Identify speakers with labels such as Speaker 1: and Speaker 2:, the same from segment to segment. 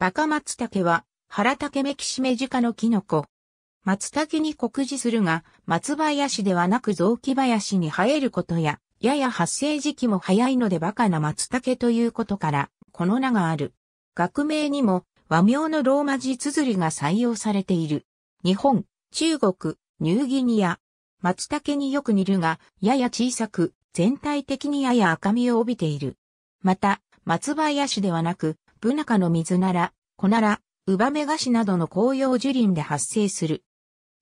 Speaker 1: バ
Speaker 2: カ松茸は、原竹メキシメジカのキノコ。松茸に酷似するが、松林ではなく雑木林に生えることや、やや発生時期も早いのでバカな松茸ということから、この名がある。学名にも、和名のローマ字綴りが採用されている。日本、中国、ニューギニア。松茸によく似るが、やや小さく、全体的にやや赤みを帯びている。また、松林ではなく、ブナ科の水なら、コナラ、ウバメガシなどの紅葉樹林で発生する。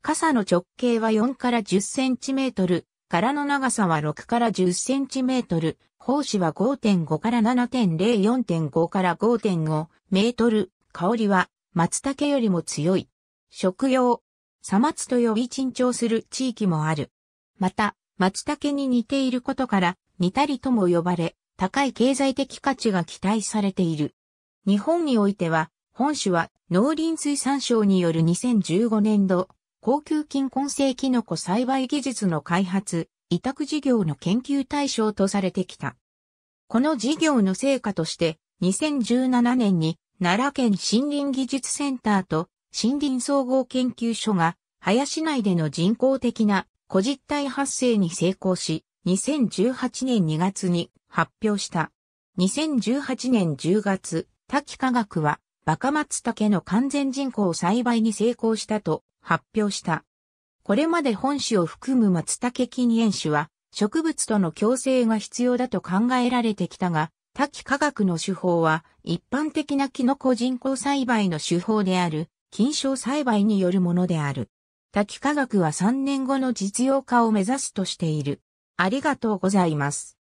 Speaker 2: 傘の直径は4から10センチメートル、柄の長さは6から10センチメートル、胞子は5.5から7.04.5から5.5メートル、香りは松茸よりも強い。食用、サマツと呼び珍重する地域もある。また、松茸に似ていることから、似たりとも呼ばれ、高い経済的価値が期待されている。日本においては、本種は農林水産省による2015年度、高級金根性キノコ栽培技術の開発、委託事業の研究対象とされてきた。この事業の成果として、2017年に奈良県森林技術センターと森林総合研究所が林内での人工的な個実体発生に成功し、2018年2月に発表した。2018年10月、滝科学は、バカ松茸の完全人工栽培に成功したと発表した。これまで本種を含む松茸禁煙種は、植物との共生が必要だと考えられてきたが、滝科学の手法は、一般的なキノコ人工栽培の手法である、菌床栽培によるものである。滝科学は3年後の実用化を目指すとしている。ありがとうございます。